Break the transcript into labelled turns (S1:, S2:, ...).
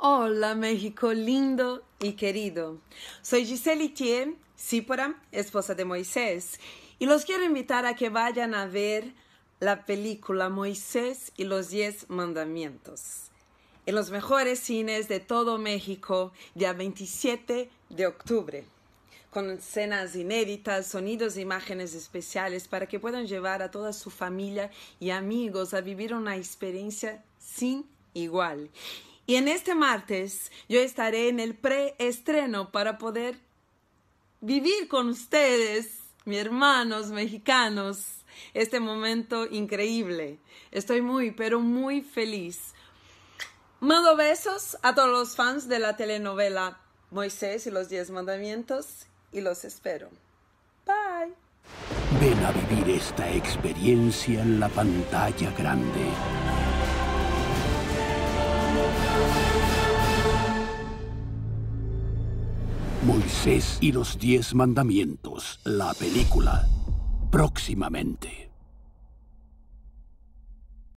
S1: Hola México lindo y querido. Soy Giselle Thier, Sípora, esposa de Moisés, y los quiero invitar a que vayan a ver la película Moisés y los Diez Mandamientos en los mejores cines de todo México, ya 27 de octubre con escenas inéditas, sonidos e imágenes especiales para que puedan llevar a toda su familia y amigos a vivir una experiencia sin igual. Y en este martes yo estaré en el preestreno para poder vivir con ustedes, mis hermanos mexicanos, este momento increíble. Estoy muy, pero muy feliz. Mando besos a todos los fans de la telenovela Moisés y los Diez Mandamientos y los espero. Bye.
S2: Ven a vivir esta experiencia en la pantalla grande. Moisés y los diez mandamientos, la película, próximamente.